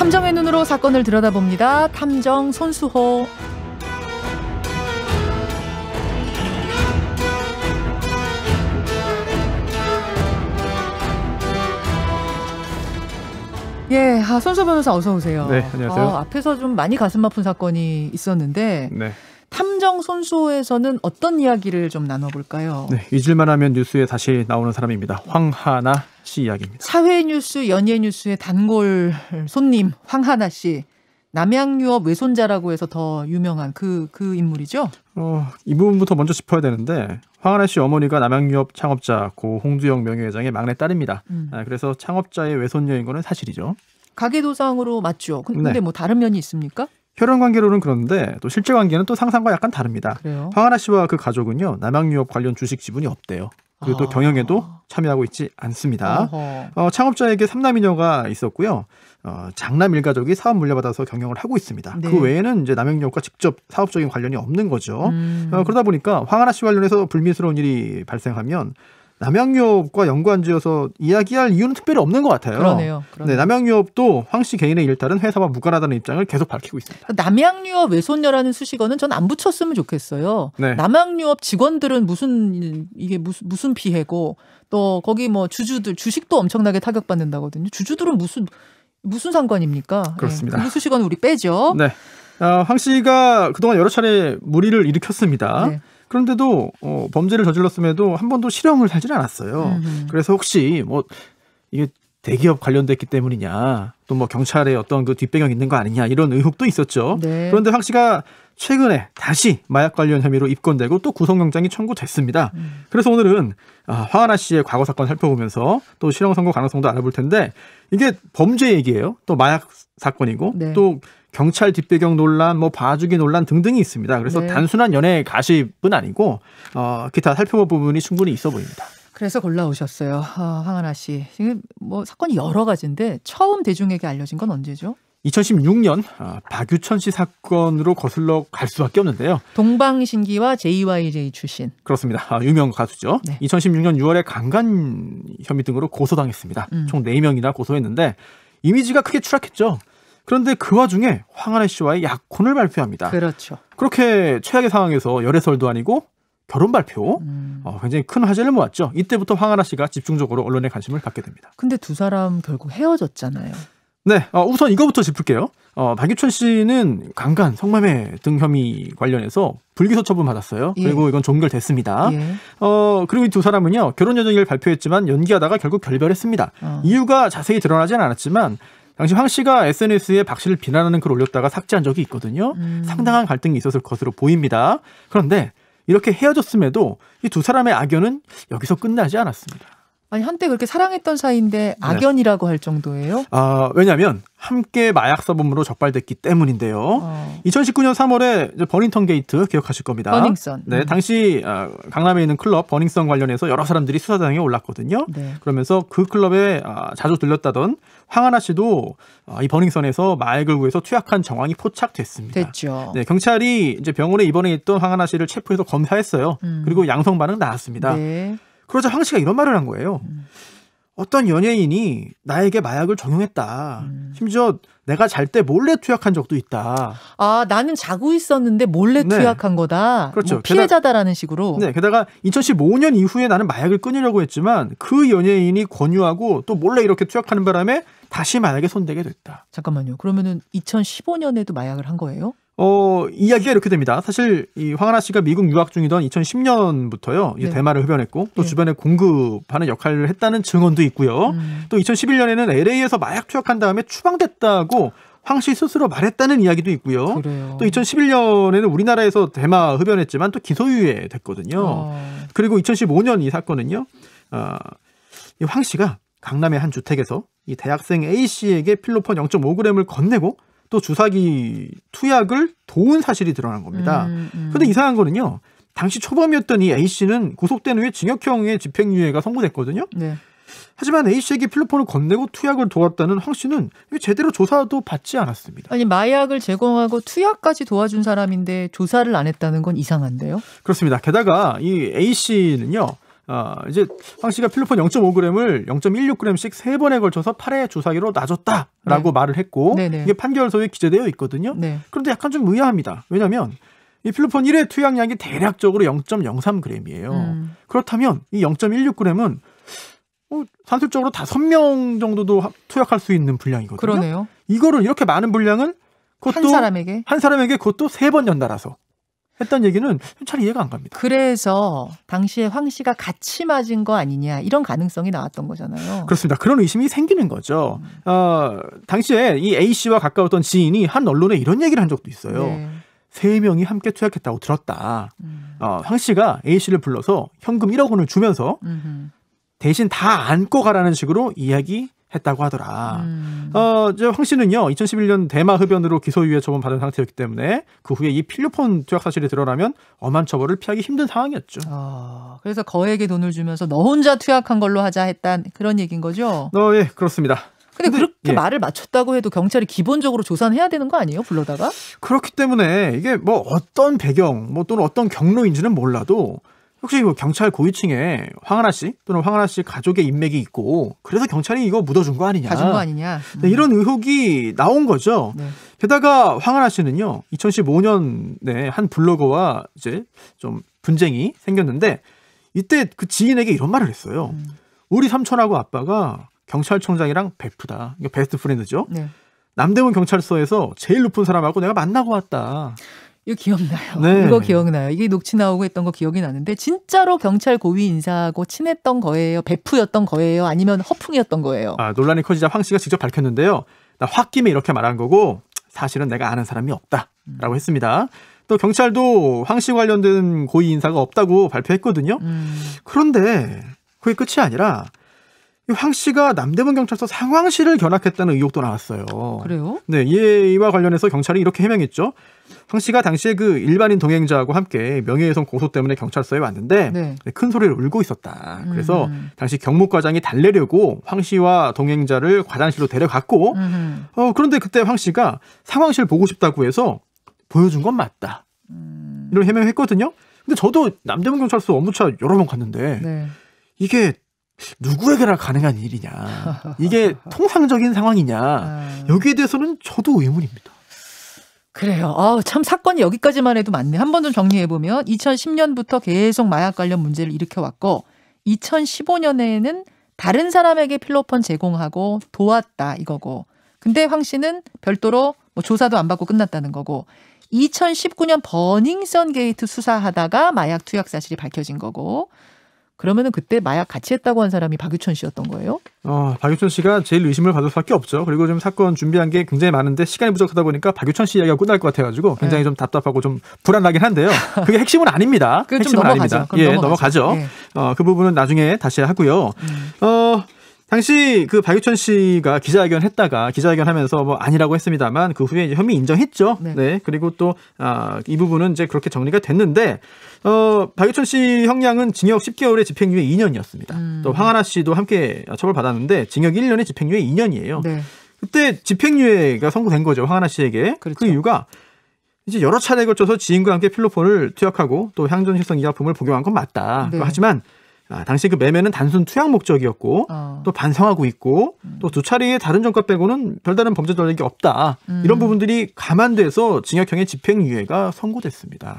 탐정의 눈으로 사건을 들여다봅니다. 탐정 손수호. 예, 아, 손수 변호사 어서 오세요. 네, 안녕하세요. 아, 앞에서 좀 많이 가슴 아픈 사건이 있었는데 네. 탐정 손수호에서는 어떤 이야기를 좀 나눠볼까요? 네, 잊을만하면 뉴스에 다시 나오는 사람입니다. 황하나 씨 이야기입니다. 사회 뉴스, 연예 뉴스의 단골 손님 황하나 씨. 남양유업 외손자라고 해서 더 유명한 그, 그 인물이죠? 어, 이 부분부터 먼저 짚어야 되는데, 황하나 씨 어머니가 남양유업 창업자 고 홍주영 명예회장의 막내 딸입니다. 음. 아, 그래서 창업자의 외손녀인 거는 사실이죠. 가계도상으로 맞죠. 근데 네. 뭐 다른 면이 있습니까? 혈연 관계로는 그런데 또 실제 관계는 또 상상과 약간 다릅니다. 그래요? 황하나 씨와 그 가족은요 남양유업 관련 주식 지분이 없대요. 그리고 또 아. 경영에도 참여하고 있지 않습니다. 어, 창업자에게 삼남이녀가 있었고요. 어, 장남 일가족이 사업 물려받아서 경영을 하고 있습니다. 그 네. 그 외에는 이제 남영녀과 직접 사업적인 관련이 없는 거죠. 음. 어, 그러다 보니까 황하나 씨 관련해서 불미스러운 일이 발생하면 남양유업과 연관지어서 이야기할 이유는 특별히 없는 것 같아요. 그러네요. 그러네요. 네, 남양유업도 황 씨 개인의 일탈은 회사와 무관하다는 입장을 계속 밝히고 있습니다. 남양유업 외손녀라는 수식어는 전 안 붙였으면 좋겠어요. 네. 남양유업 직원들은 무슨 이게 무슨 무슨 피해고 또 거기 뭐 주주들 주식도 엄청나게 타격받는다거든요. 주주들은 무슨 무슨 상관입니까? 예, 그렇습니다. 예, 그 이 수식어는 우리 빼죠. 네. 어, 황 씨가 그동안 여러 차례 무리를 일으켰습니다. 네. 그런데도 어, 범죄를 저질렀음에도 한 번도 실형을 살진 않았어요. 음 그래서 혹시 뭐 이게 대기업 관련됐기 때문이냐, 또 뭐 경찰의 어떤 그 뒷배경 있는 거 아니냐 이런 의혹도 있었죠. 네. 그런데 황 씨가 최근에 다시 마약 관련 혐의로 입건되고 또 구속영장이 청구됐습니다. 음. 그래서 오늘은 아, 황하나 씨의 과거 사건 살펴보면서 또 실형 선고 가능성도 알아볼 텐데 이게 범죄 얘기예요. 또 마약 사건이고 네. 또 경찰 뒷배경 논란, 뭐 봐주기 논란 등등이 있습니다. 그래서 네. 단순한 연애 가십은 아니고 어, 기타 살펴볼 부분이 충분히 있어 보입니다. 그래서 골라오셨어요, 어, 황하나 씨. 지금 뭐 사건이 여러 가지인데 처음 대중에게 알려진 건 언제죠? 2016년 어, 박유천 씨 사건으로 거슬러 갈 수밖에 없는데요. 동방신기와 JYJ 출신. 그렇습니다. 아, 유명 가수죠. 네. 2016년 6월에 강간 혐의 등으로 고소당했습니다. 음. 총 4명이나 고소했는데 이미지가 크게 추락했죠. 그런데 그 와중에 황하나 씨와의 약혼을 발표합니다. 그렇죠. 그렇게 최악의 상황에서 열애설도 아니고 결혼 발표 음. 어, 굉장히 큰 화제를 모았죠. 이때부터 황하나 씨가 집중적으로 언론의 관심을 갖게 됩니다. 근데 두 사람 결국 헤어졌잖아요. 네, 어, 우선 이거부터 짚을게요. 어, 박유천 씨는 강간, 성매매 등 혐의 관련해서 불기소 처분 받았어요. 예. 그리고 이건 종결됐습니다. 예. 어, 그리고 이 두 사람은요 결혼 여정일 발표했지만 연기하다가 결국 결별했습니다. 어. 이유가 자세히 드러나지는 않았지만 당시 황 씨가 SNS에 박 씨를 비난하는 글을 올렸다가 삭제한 적이 있거든요. 음. 상당한 갈등이 있었을 것으로 보입니다. 그런데 이렇게 헤어졌음에도 이 두 사람의 악연은 여기서 끝나지 않았습니다. 아니 한때 그렇게 사랑했던 사이인데 네. 악연이라고 네. 할 정도예요? 아 왜냐하면 함께 마약 사범으로 적발됐기 때문인데요. 어. 2019년 3월에 버닝턴 게이트 기억하실 겁니다. 버닝썬. 네, 음. 당시 아, 강남에 있는 클럽 버닝썬 관련해서 여러 사람들이 수사장에 올랐거든요. 네. 그러면서 그 클럽에 아, 자주 들렸다던 황하나 씨도 아, 이 버닝썬에서 마약을 구해서 투약한 정황이 포착됐습니다. 됐죠. 네, 경찰이 이제 병원에 입원해 있던 황하나 씨를 체포해서 검사했어요. 음. 그리고 양성 반응 나왔습니다. 네. 그러자 황 씨가 이런 말을 한 거예요. 음. 어떤 연예인이 나에게 마약을 적용했다. 음. 심지어 내가 잘 때 몰래 투약한 적도 있다. 아, 나는 자고 있었는데 몰래 네. 투약한 거다. 그렇죠. 뭐 피해자다라는 게다가, 식으로. 네, 게다가 2015년 이후에 나는 마약을 끊으려고 했지만 그 연예인이 권유하고 또 몰래 이렇게 투약하는 바람에 다시 마약에 손대게 됐다. 잠깐만요. 그러면은 2015년에도 마약을 한 거예요? 어, 이야기가 이렇게 됩니다. 사실 이 황하나 씨가 미국 유학 중이던 2010년부터요. 네. 대마를 흡연했고 또 네. 주변에 공급하는 역할을 했다는 증언도 있고요. 음. 또 2011년에는 LA에서 마약 투약한 다음에 추방됐다고 황 씨 스스로 말했다는 이야기도 있고요. 그래요. 또 2011년에는 우리나라에서 대마 흡연했지만 또 기소유예 됐거든요. 어. 그리고 2015년 이 사건은요. 어, 이황 씨가 강남의 한 주택에서 이 대학생 A 씨에게 필로폰 0.5g을 건네고 또 주사기 투약을 도운 사실이 드러난 겁니다. 음, 음. 그런데 이상한 거는요. 당시 초범이었던 이 A 씨는 구속된 후에 징역형의 집행유예가 선고됐거든요. 네. 하지만 A 씨에게 필로폰을 건네고 투약을 도왔다는 황 씨는 제대로 조사도 받지 않았습니다. 아니 마약을 제공하고 투약까지 도와준 사람인데 조사를 안 했다는 건 이상한데요. 그렇습니다. 게다가 이 A 씨는요. 아, 이제 황 씨가 필로폰 0.5g을 0.16g씩 세 번에 걸쳐서 팔회 주사기로 놔줬다라고 네. 말을 했고 네네. 네. 이게 판결서에 기재되어 있거든요. 네. 그런데 약간 좀 의아합니다. 왜냐하면 이 필로폰 1회 투약량이 대략적으로 0.03g이에요. 음. 그렇다면 이 0.16g은 어, 산술적으로 다섯 명 정도도 투약할 수 있는 분량이거든요. 그러네요. 이거를 이렇게 많은 분량은 그것도 한 사람에게 한 사람에게 그것도 세 번 연달아서 했던 얘기는 잘 이해가 안 갑니다. 그래서 당시에 황 씨가 같이 맞은 거 아니냐 이런 가능성이 나왔던 거잖아요. 그렇습니다. 그런 의심이 생기는 거죠. 음. 어, 당시에 이 A 씨와 가까웠던 지인이 한 언론에 이런 얘기를 한 적도 있어요. 네. 세 명이 함께 투약했다고 들었다. 음. 어, 황 씨가 A 씨를 불러서 현금 1억 원을 주면서 음흠. 대신 다 안고 가라는 식으로 이야기 했다고 하더라. 음. 어, 이황 씨는요, 2011년 대마 흡연으로 기소유예 처분 받은 상태였기 때문에 그 후에 이 필로폰 투약 사실이 드러나면 엄한 처벌을 피하기 힘든 상황이었죠. 어, 그래서 거액의 돈을 주면서 너 혼자 투약한 걸로 하자 했다 그런 얘기인 거죠? 어, 예, 그렇습니다. 근데, 근데 그렇게 예. 말을 맞췄다고 해도 경찰이 기본적으로 조사는 해야 되는 거 아니에요? 불러다가? 그렇기 때문에 이게 뭐 어떤 배경, 뭐 또는 어떤 경로인지는 몰라도 혹시 이거 경찰 고위층에 황하나 씨 또는 황하나 씨 가족의 인맥이 있고 그래서 경찰이 이거 묻어준 거 아니냐. 가준 거 아니냐. 네, 음. 네, 이런 의혹이 나온 거죠. 네. 게다가 황하나 씨는요. 2015년에 한 블로거와 이제 좀 분쟁이 생겼는데 이때 그 지인에게 이런 말을 했어요. 음. 우리 삼촌하고 아빠가 경찰청장이랑 베프다. 이게 베스트 프렌드죠. 네. 남대문 경찰서에서 제일 높은 사람하고 내가 만나고 왔다. 이거 기억나요. 네. 이거 기억나요. 이게 녹취 나오고 했던 거 기억이 나는데 진짜로 경찰 고위 인사하고 친했던 거예요. 베프였던 거예요. 아니면 허풍이었던 거예요. 아, 논란이 커지자 황 씨가 직접 밝혔는데요. 나 홧김에 이렇게 말한 거고 사실은 내가 아는 사람이 없다라고 음. 했습니다. 또 경찰도 황씨 관련된 고위 인사가 없다고 발표했거든요. 음. 그런데 그게 끝이 아니라 황 씨가 남대문 경찰서 상황실을 견학했다는 의혹도 나왔어요. 그래요? 네, 이와 관련해서 경찰이 이렇게 해명했죠. 황 씨가 당시에 그 일반인 동행자하고 함께 명예훼손 고소 때문에 경찰서에 왔는데 네. 네 큰 소리를 울고 있었다. 그래서 음. 당시 경무과장이 달래려고 황 씨와 동행자를 과장실로 데려갔고 음. 어, 그런데 그때 황 씨가 상황실 보고 싶다고 해서 보여준 건 맞다. 음. 이런 해명했거든요. 근데 저도 남대문 경찰서 업무차 여러 번 갔는데 네. 이게 누구에게나 가능한 일이냐. 이게 통상적인 상황이냐. 네. 여기에 대해서는 저도 의문입니다. 그래요. 아우, 참 사건이 여기까지만 해도 많네. 한번더 정리해 보면 2010년부터 계속 마약 관련 문제를 일으켜 왔고 2015년에는 다른 사람에게 필로폰 제공하고 도왔다 이거고. 근데 황 씨는 별도로 뭐 조사도 안 받고 끝났다는 거고. 2019년 버닝썬 게이트 수사하다가 마약 투약 사실이 밝혀진 거고. 그러면은 그때 마약 같이 했다고 한 사람이 박유천 씨였던 거예요? 어, 박유천 씨가 제일 의심을 받을 수밖에 없죠. 그리고 좀 사건 준비한 게 굉장히 많은데 시간이 부족하다 보니까 박유천 씨 이야기가 끝날 것 같아가지고 굉장히 네. 좀 답답하고 좀 불안하긴 한데요. 그게 핵심은 아닙니다. 그 핵심은 아닙니다. 예, 넘어가죠. 넘어가죠. 예. 어, 그 부분은 나중에 다시 하고요. 음. 어. 당시 그 박유천 씨가 기자회견 했다가 기자회견 하면서 뭐 아니라고 했습니다만 그 후에 이제 혐의 인정했죠. 네. 네. 그리고 또, 아, 이 부분은 이제 그렇게 정리가 됐는데, 어, 박유천 씨 형량은 징역 10개월에 집행유예 2년이었습니다. 음. 또 황하나 씨도 함께 처벌받았는데 징역 1년에 집행유예 2년이에요. 네. 그때 집행유예가 선고된 거죠. 황하나 씨에게. 그렇죠. 그 이유가 이제 여러 차례에 걸쳐서 지인과 함께 필로폰을 투약하고 또 향전실성 의약품을 복용한 건 맞다. 네. 하지만 아, 당시 그 매매는 단순 투약 목적이었고 어. 또 반성하고 있고 음. 또두 차례의 다른 전과 빼고는 별다른 범죄 전력이 없다 음. 이런 부분들이 감안돼서 징역형의 집행유예가 선고됐습니다.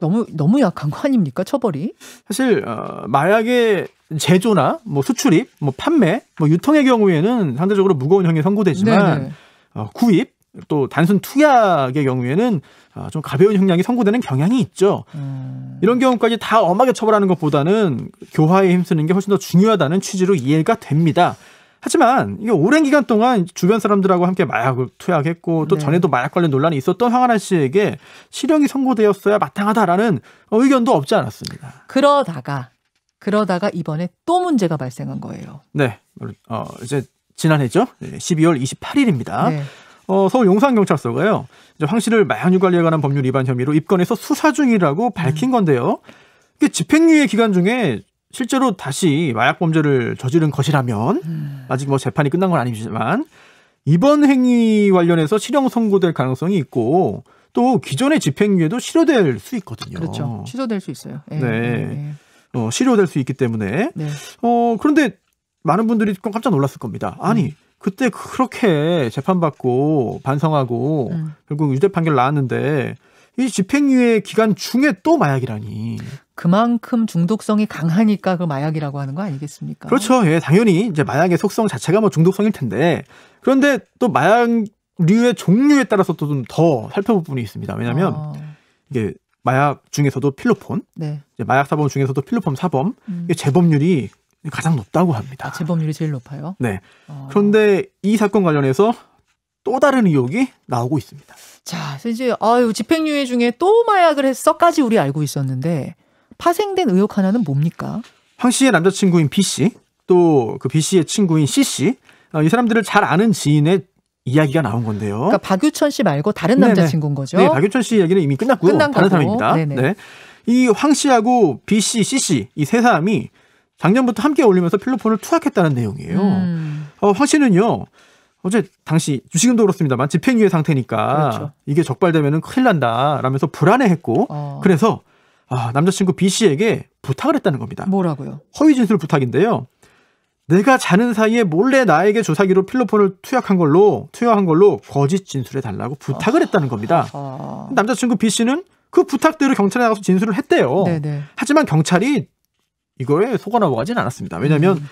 너무 너무 약한 거 아닙니까 처벌이? 사실 어, 마약의 제조나 뭐 수출입, 뭐 판매, 뭐 유통의 경우에는 상대적으로 무거운 형이 선고되지만 네, 네. 어, 구입 또 단순 투약의 경우에는 아, 좀 가벼운 형량이 선고되는 경향이 있죠. 음. 이런 경우까지 다 엄하게 처벌하는 것보다는 교화에 힘쓰는 게 훨씬 더 중요하다는 취지로 이해가 됩니다. 하지만 이게 오랜 기간 동안 주변 사람들하고 함께 마약을 투약했고 또 네. 전에도 마약 관련 논란이 있었던 황하나 씨에게 실형이 선고되었어야 마땅하다라는 의견도 없지 않았습니다. 그러다가 그러다가 이번에 또 문제가 발생한 거예요. 네, 어, 이제 지난해죠. 12월 예, 28일입니다. 네. 어, 서울 용산경찰서가요. 이제 황 씨를 마약류 관리에 관한 법률 위반 혐의로 입건해서 수사 중이라고 밝힌 음. 건데요. 이게 집행유예 기간 중에 실제로 다시 마약 범죄를 저지른 것이라면 음. 아직 뭐 재판이 끝난 건 아니지만 이번 행위 관련해서 실형 선고될 가능성이 있고 또 기존의 집행유예도 실효될 수 있거든요. 그렇죠. 취소될 수 있어요. 예. 네. 네. 어, 실효될 수 있기 때문에 네. 어, 그런데 많은 분들이 깜짝 놀랐을 겁니다. 아니 음. 그때 그렇게 재판받고 반성하고 음. 결국 유죄 판결 나왔는데 이 집행유예 기간 중에 또 마약이라니. 그만큼 중독성이 강하니까 그 마약이라고 하는 거 아니겠습니까? 그렇죠. 예, 당연히 이제 마약의 속성 자체가 뭐 중독성일 텐데 그런데 또 마약류의 종류에 따라서 또 좀 더 살펴볼 부분이 있습니다. 왜냐하면 어. 이게 마약 중에서도 필로폰, 네. 마약 사범 중에서도 필로폰 사범, 음. 재범률이 가장 높다고 합니다. 아, 재범률이 제일 높아요? 네. 어... 그런데 이 사건 관련해서 또 다른 의혹이 나오고 있습니다. 자, 이제 아유 집행유예 중에 또 마약을 했어까지 우리 알고 있었는데 파생된 의혹 하나는 뭡니까? 황 씨의 남자친구인 B 씨, 또 그 B 씨의 친구인 C 씨, 어, 이 사람들을 잘 아는 지인의 이야기가 나온 건데요. 그러니까 박유천 씨 말고 다른 남자친구인 거죠. 네, 박유천 씨 이야기는 이미 끝났고요. 다른 사람입니다. 네네. 네. 이 황 씨하고 B 씨, C 씨이 세 사람이 작년부터 함께 올리면서 필로폰을 투약했다는 내용이에요. 음. 어, 황 씨는요. 어제 당시 지금도 그렇습니다만 집행유예 상태니까 그렇죠. 이게 적발되면 큰일 난다라면서 불안해했고 어. 그래서 아, 남자친구 B 씨에게 부탁을 했다는 겁니다. 뭐라고요? 허위 진술 부탁인데요. 내가 자는 사이에 몰래 나에게 조사기로 필로폰을 투약한 걸로 투여한 걸로 거짓 진술해 달라고 부탁을 했다는 겁니다. 아. 남자친구 B 씨는 그 부탁대로 경찰에 나가서 진술을 했대요. 네네. 하지만 경찰이 이거에 속아 넘어가진 않았습니다. 왜냐하면 음.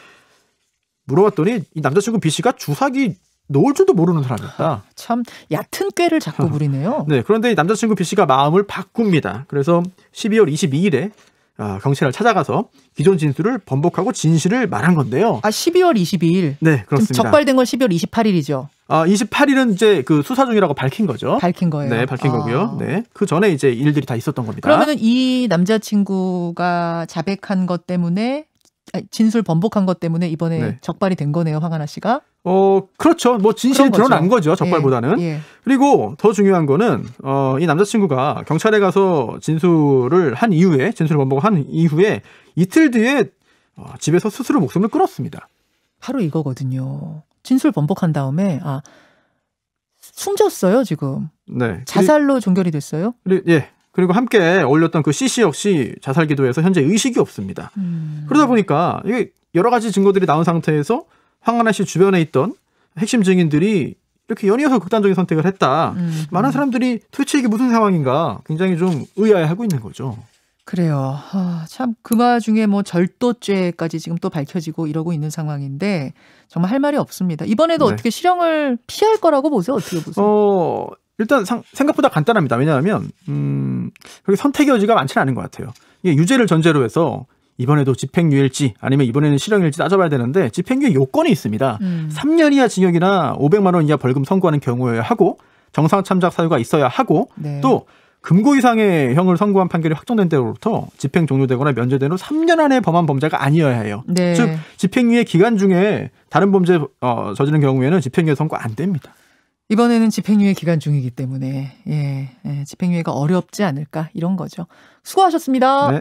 물어봤더니 이 남자친구 B 씨가 주사기 놓을 줄도 모르는 사람이었다. 아, 참 얕은 꾀를 자꾸 부리네요. 네, 그런데 이 남자친구 B 씨가 마음을 바꿉니다. 그래서 12월 22일에 아, 경찰을 찾아가서 기존 진술을 번복하고 진실을 말한 건데요. 아 12월 22일. 네, 그렇습니다. 적발된 건 12월 28일이죠. 아 28일은 이제 그 수사 중이라고 밝힌 거죠. 밝힌 거예요. 네, 밝힌 아. 거고요. 네, 그 전에 이제 일들이 다 있었던 겁니다. 그러면은 이 남자친구가 자백한 것 때문에 아, 진술 번복한 것 때문에 이번에 네. 적발이 된 거네요, 황하나 씨가. 어, 그렇죠. 뭐 진실이 드러난 거죠. 적발보다는. 예, 예. 그리고 더 중요한 거는 어, 이 남자친구가 경찰에 가서 진술을 한 이후에 진술을 번복한 이후에 이틀 뒤에 어, 집에서 스스로 목숨을 끊었습니다. 바로 이거거든요. 진술 번복한 다음에 아 숨졌어요 지금. 네. 자살로 그리, 종결이 됐어요? 그리, 예. 그리고 함께 어울렸던 그 C 씨 역시 자살 기도에서 현재 의식이 없습니다. 음. 그러다 보니까 이게 여러 가지 증거들이 나온 상태에서 황하나 씨 주변에 있던 핵심 증인들이 이렇게 연이어서 극단적인 선택을 했다. 음. 많은 사람들이 도대체 이게 무슨 상황인가 굉장히 좀 의아해하고 있는 거죠. 그래요. 아, 참 그마 중에 뭐 절도죄까지 지금 또 밝혀지고 이러고 있는 상황인데 정말 할 말이 없습니다. 이번에도 네. 어떻게 실형을 피할 거라고 보세요? 어떻게 보세요? 어, 일단 상, 생각보다 간단합니다. 왜냐하면 음, 그렇게 선택의 여지가 많지는 않은 것 같아요. 이게 유죄를 전제로 해서 이번에도 집행유예일지 아니면 이번에는 실형일지 따져봐야 되는데 집행유예 요건이 있습니다. 음. 3년 이하 징역이나 500만 원 이하 벌금 선고하는 경우여야 하고 정상 참작 사유가 있어야 하고 네. 또 금고 이상의 형을 선고한 판결이 확정된 때로부터 집행 종료되거나 면제된 후 3년 안에 범한 범죄가 아니어야 해요. 네. 즉 집행유예 기간 중에 다른 범죄 어, 저지른 경우에는 집행유예 선고 안 됩니다. 이번에는 집행유예 기간 중이기 때문에 예, 예 집행유예가 어렵지 않을까 이런 거죠. 수고하셨습니다. 네.